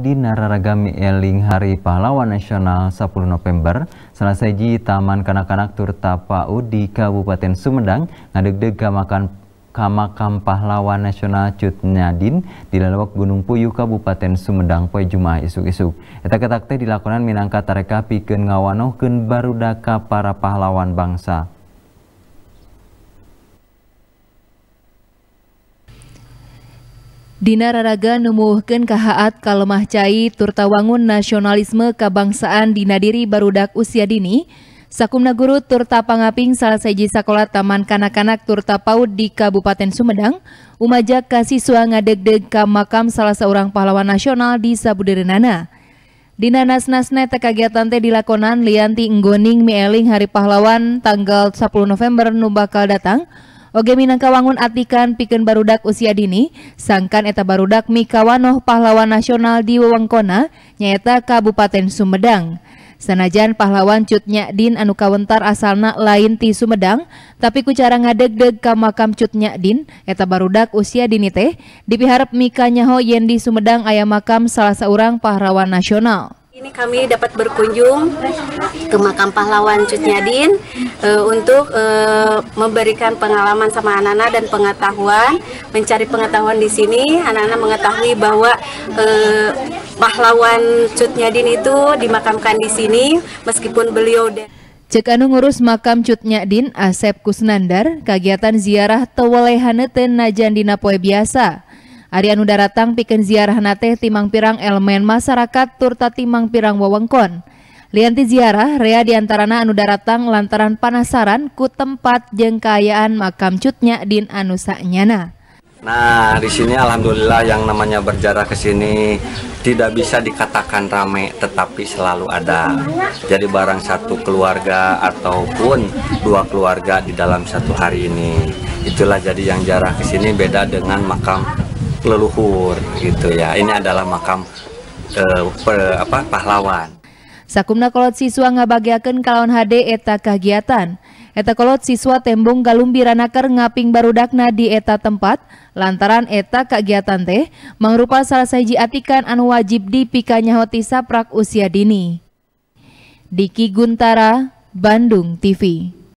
Di Nararagami Eling Hari Pahlawan Nasional 10 November, selesai di Taman Kanak-Kanak PAU di Kabupaten Sumedang ngadeg-deg kamakan Kamakam Pahlawan Nasional Cut Nyadin di Lalawak Gunung Puyuh Kabupaten Sumedang poe Jumaah isuk-isuk. Eta ketak teh dilakonan minangka tareka pikeun ngawanohkeun barudaka para pahlawan bangsa. Dina raraga numuhkeun kahaat kalemah cai turtawangun nasionalisme kabangsaan dinadiri baru barudak usia dini Sakumna Guru Turta Pangaping salah seji sekolah Taman Kanak-Kanak Turta Paud di Kabupaten Sumedang umaja kasiswa ngadegdeg ka makam salah seorang pahlawan nasional di Nana. Dina nas teh kegiatan teh dilakonan lianti enggoning mieling Hari Pahlawan tanggal 10 November nu bakal datang Oge Minangkawangun atikan piken barudak usia dini, sangkan eta barudak Mikawanoh pahlawan nasional di wewengkona, nyeta Kabupaten Sumedang. Senajan pahlawan Cutnya Din anu kawentar asalna lain ti Sumedang, tapi ku cara ngadeg-deg ka makam Cutnya Din, eta barudak usia dini teh, dipiharap Mika nyaho yen di Sumedang ayam makam salah seorang pahlawan nasional kami dapat berkunjung ke makam pahlawan Cutnyadin uh, eh, untuk uh, memberikan pengalaman sama anak-anak dan pengetahuan, mencari pengetahuan di sini. Anak-anak mengetahui bahwa uh, pahlawan Cutnyadin itu dimakamkan di sini meskipun beliau Cek anu ngurus makam Cutnyadin Asep Kusnandar, kegiatan ziarah tewelehane najan dina poe biasa anu daratang pikeun ziarah nate timang pirang elemen masyarakat turta timang pirang wewengkon. Lianti ziarah rea diantarana anu daratang lantaran panasaran ku tempat jengkayaan makam cutnya din anu saknyana. Nah, di sini alhamdulillah yang namanya berjarah ke sini tidak bisa dikatakan rame, tetapi selalu ada. Jadi barang satu keluarga ataupun dua keluarga di dalam satu hari ini. Itulah jadi yang jarah ke sini beda dengan makam leluhur gitu ya. Ini adalah makam eh, per, apa pahlawan. Sakumna kolot siswa ngabagiakan kalawan HD eta kegiatan. Eta kolot siswa tembung galumbiranaker ngaping barudakna di eta tempat lantaran eta kegiatan teh mengrupa salah saji atikan anu wajib pikanya hoti saprak usia dini. Diki Guntara, Bandung TV.